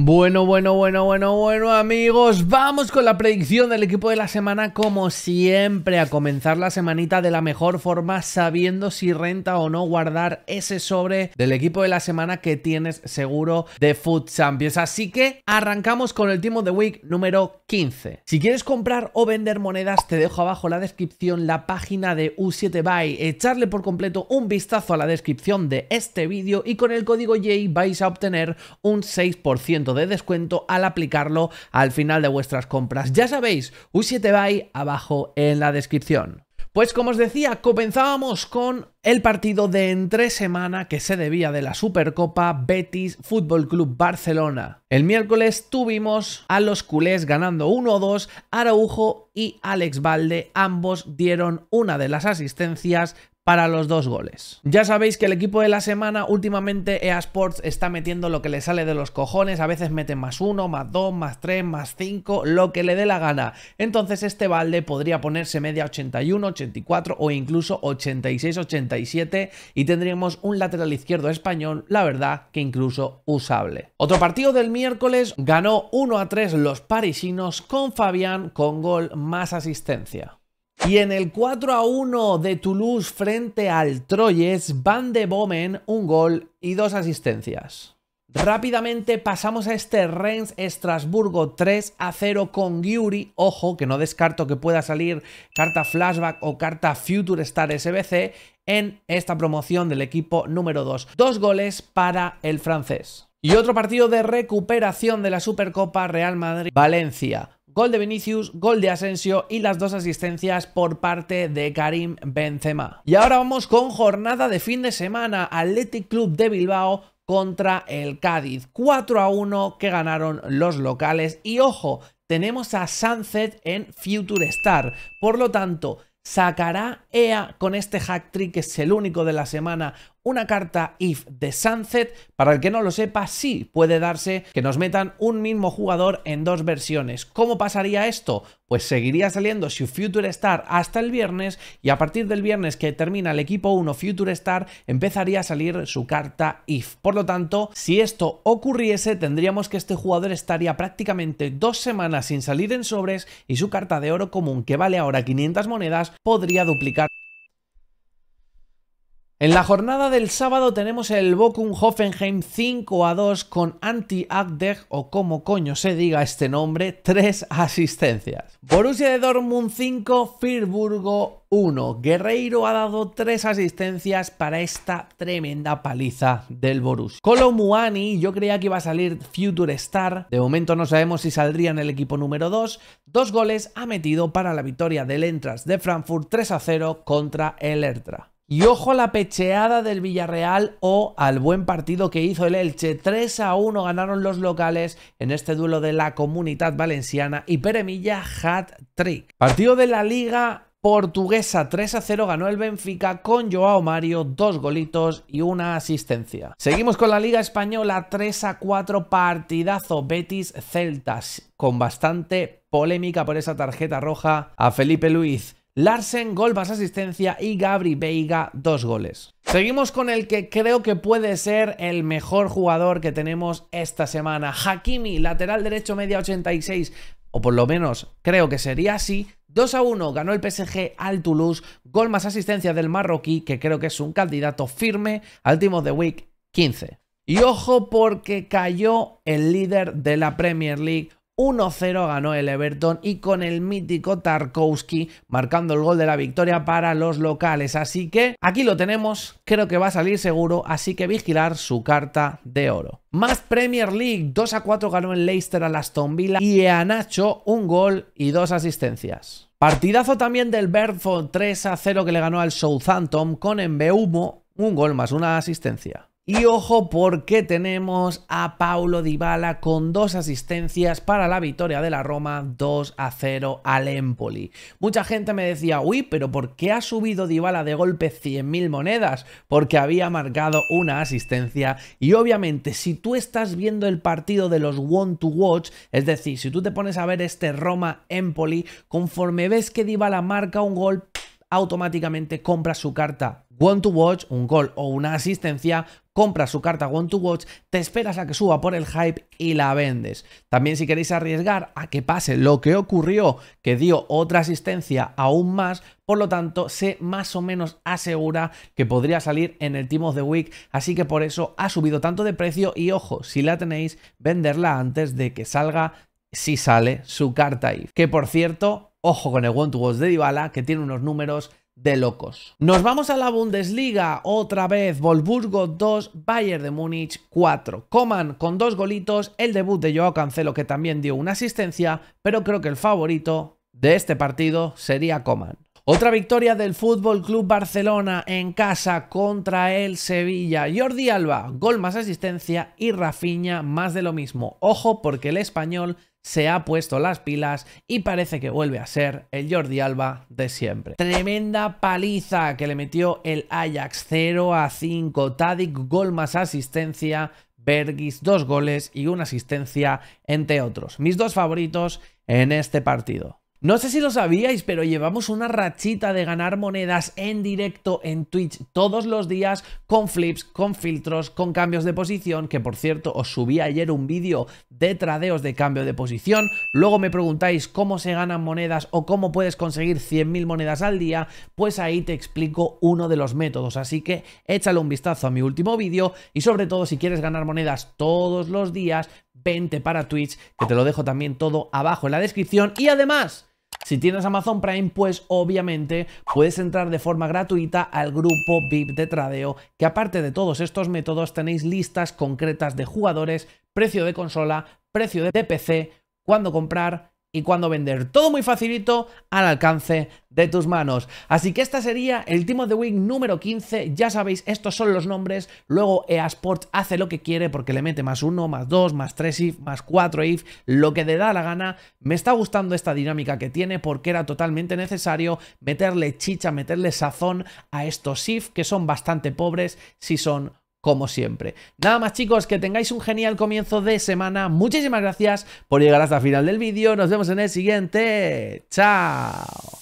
Bueno, bueno, bueno, bueno, bueno, amigos, vamos con la predicción del equipo de la semana, como siempre, a comenzar la semanita de la mejor forma, sabiendo si renta o no guardar ese sobre del equipo de la semana que tienes seguro de Food Champions. Así que arrancamos con el Team of the Week número 15. Si quieres comprar o vender monedas, te dejo abajo en la descripción la página de U7Buy. Echarle por completo un vistazo a la descripción de este vídeo y con el código J vais a obtener un 6% de descuento al aplicarlo al final de vuestras compras. Ya sabéis, U7Buy abajo en la descripción. Pues como os decía, comenzábamos con el partido de entre semana que se debía de la Supercopa Betis Fútbol Club Barcelona. El miércoles tuvimos a los culés ganando 1-2, Araujo y Alex Valde ambos dieron una de las asistencias para los dos goles. Ya sabéis que el equipo de la semana últimamente EA Sports está metiendo lo que le sale de los cojones, a veces mete más uno, más dos, más tres, más cinco, lo que le dé la gana. Entonces este balde podría ponerse media 81, 84 o incluso 86, 87 y tendríamos un lateral izquierdo español, la verdad que incluso usable. Otro partido del miércoles ganó 1 a 3 los parisinos con Fabián con gol más asistencia. Y en el 4 a 1 de Toulouse frente al Troyes, Van de Bomen, un gol y dos asistencias. Rápidamente pasamos a este Rennes Estrasburgo 3 a 0 con Giuri. Ojo, que no descarto que pueda salir carta flashback o carta Future Star SBC en esta promoción del equipo número 2. Dos goles para el francés. Y otro partido de recuperación de la Supercopa Real Madrid-Valencia. Gol de Vinicius, gol de Asensio y las dos asistencias por parte de Karim Benzema. Y ahora vamos con jornada de fin de semana. Athletic Club de Bilbao contra el Cádiz. 4 a 1 que ganaron los locales. Y ojo, tenemos a Sunset en Future Star. Por lo tanto, ¿Sacará EA con este hack trick, que es el único de la semana, una carta if de Sunset. Para el que no lo sepa, sí puede darse que nos metan un mismo jugador en dos versiones. ¿Cómo pasaría esto? Pues seguiría saliendo su Future Star hasta el viernes y a partir del viernes que termina el equipo 1 Future Star empezaría a salir su carta if. Por lo tanto, si esto ocurriese, tendríamos que este jugador estaría prácticamente dos semanas sin salir en sobres y su carta de oro común que vale ahora 500 monedas podría duplicar en la jornada del sábado tenemos el Bochum Hoffenheim 5 a 2 con Anti Agdeg o como coño se diga este nombre, tres asistencias. Borussia de Dortmund 5, Firburgo 1. Guerreiro ha dado 3 asistencias para esta tremenda paliza del Borussia. Colomuani, yo creía que iba a salir Future Star, de momento no sabemos si saldría en el equipo número 2. Dos goles ha metido para la victoria del Entras de Frankfurt 3 a 0 contra el Ertra. Y ojo a la pecheada del Villarreal o al buen partido que hizo el Elche. 3 a 1 ganaron los locales en este duelo de la Comunidad Valenciana y Peremilla hat-trick. Partido de la Liga portuguesa 3 a 0 ganó el Benfica con Joao Mario, dos golitos y una asistencia. Seguimos con la Liga Española 3 a 4 partidazo Betis Celtas con bastante polémica por esa tarjeta roja a Felipe Luis. Larsen, gol más asistencia y Gabri Veiga, dos goles. Seguimos con el que creo que puede ser el mejor jugador que tenemos esta semana. Hakimi, lateral derecho media 86, o por lo menos creo que sería así. 2 a 1 ganó el PSG al Toulouse, gol más asistencia del marroquí, que creo que es un candidato firme al Team of the Week 15. Y ojo porque cayó el líder de la Premier League, 1-0 ganó el Everton y con el mítico Tarkowski marcando el gol de la victoria para los locales. Así que aquí lo tenemos, creo que va a salir seguro, así que vigilar su carta de oro. Más Premier League, 2 a 4 ganó el Leicester a Aston Villa y a Nacho un gol y dos asistencias. Partidazo también del Bertford 3 a 0 que le ganó al Southampton con Embeumo, un gol más una asistencia. Y ojo porque tenemos a Paulo Dybala con dos asistencias para la victoria de la Roma 2 a 0 al Empoli. Mucha gente me decía, uy, pero ¿por qué ha subido Dybala de golpe 100.000 monedas? Porque había marcado una asistencia y obviamente si tú estás viendo el partido de los One to Watch, es decir, si tú te pones a ver este Roma-Empoli, conforme ves que Dybala marca un gol, automáticamente compra su carta One to Watch, un gol o una asistencia, compras su carta One to Watch, te esperas a que suba por el hype y la vendes. También si queréis arriesgar a que pase lo que ocurrió, que dio otra asistencia aún más, por lo tanto se más o menos asegura que podría salir en el Team of the Week, así que por eso ha subido tanto de precio y ojo, si la tenéis, venderla antes de que salga si sale su carta ahí. Que por cierto, ojo con el One to Watch de Dybala, que tiene unos números de locos. Nos vamos a la Bundesliga, otra vez Wolfsburgo 2, Bayern de Múnich 4. Coman con dos golitos, el debut de Joao Cancelo que también dio una asistencia, pero creo que el favorito de este partido sería Coman. Otra victoria del Fútbol Club Barcelona en casa contra el Sevilla. Jordi Alba, gol más asistencia y Rafinha más de lo mismo. Ojo porque el español se ha puesto las pilas y parece que vuelve a ser el Jordi Alba de siempre. Tremenda paliza que le metió el Ajax 0 a 5. Tadic, gol más asistencia. Bergis, dos goles y una asistencia, entre otros. Mis dos favoritos en este partido. No sé si lo sabíais, pero llevamos una rachita de ganar monedas en directo en Twitch todos los días con flips, con filtros, con cambios de posición, que por cierto os subí ayer un vídeo de tradeos de cambio de posición. Luego me preguntáis cómo se ganan monedas o cómo puedes conseguir 100.000 monedas al día, pues ahí te explico uno de los métodos. Así que échale un vistazo a mi último vídeo y sobre todo si quieres ganar monedas todos los días, vente para Twitch, que te lo dejo también todo abajo en la descripción y además... Si tienes Amazon Prime, pues obviamente puedes entrar de forma gratuita al grupo VIP de tradeo, que aparte de todos estos métodos tenéis listas concretas de jugadores, precio de consola, precio de PC, cuándo comprar, y cuando vender. Todo muy facilito al alcance de tus manos. Así que esta sería el Team of the Week número 15. Ya sabéis, estos son los nombres. Luego EA hace lo que quiere porque le mete más uno, más dos, más tres if, más cuatro if, lo que le da la gana. Me está gustando esta dinámica que tiene porque era totalmente necesario meterle chicha, meterle sazón a estos if que son bastante pobres si son como siempre. Nada más chicos, que tengáis un genial comienzo de semana. Muchísimas gracias por llegar hasta el final del vídeo. Nos vemos en el siguiente. Chao.